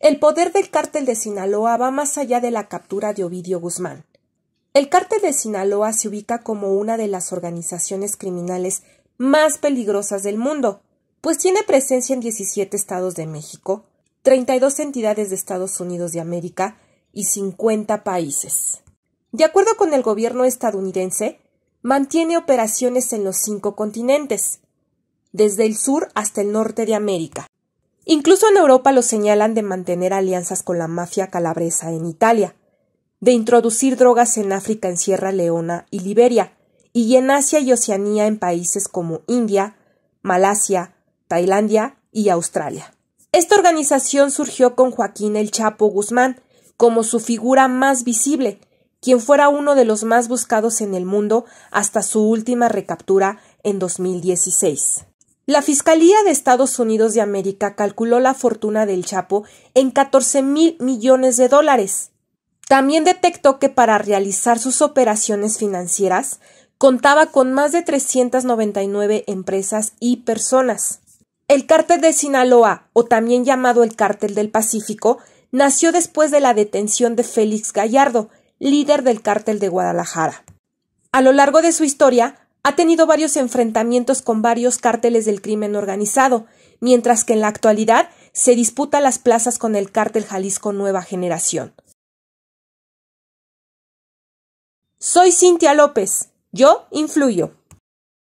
El poder del cártel de Sinaloa va más allá de la captura de Ovidio Guzmán. El cártel de Sinaloa se ubica como una de las organizaciones criminales más peligrosas del mundo, pues tiene presencia en 17 estados de México, 32 entidades de Estados Unidos de América y 50 países. De acuerdo con el gobierno estadounidense, mantiene operaciones en los cinco continentes, desde el sur hasta el norte de América. Incluso en Europa lo señalan de mantener alianzas con la mafia calabresa en Italia, de introducir drogas en África en Sierra Leona y Liberia, y en Asia y Oceanía en países como India, Malasia, Tailandia y Australia. Esta organización surgió con Joaquín el Chapo Guzmán como su figura más visible, quien fuera uno de los más buscados en el mundo hasta su última recaptura en 2016. La Fiscalía de Estados Unidos de América calculó la fortuna del Chapo en 14 mil millones de dólares. También detectó que para realizar sus operaciones financieras contaba con más de 399 empresas y personas. El cártel de Sinaloa, o también llamado el cártel del Pacífico, nació después de la detención de Félix Gallardo, líder del cártel de Guadalajara. A lo largo de su historia, ha tenido varios enfrentamientos con varios cárteles del crimen organizado, mientras que en la actualidad se disputa las plazas con el cártel Jalisco Nueva Generación. Soy Cintia López. Yo influyo.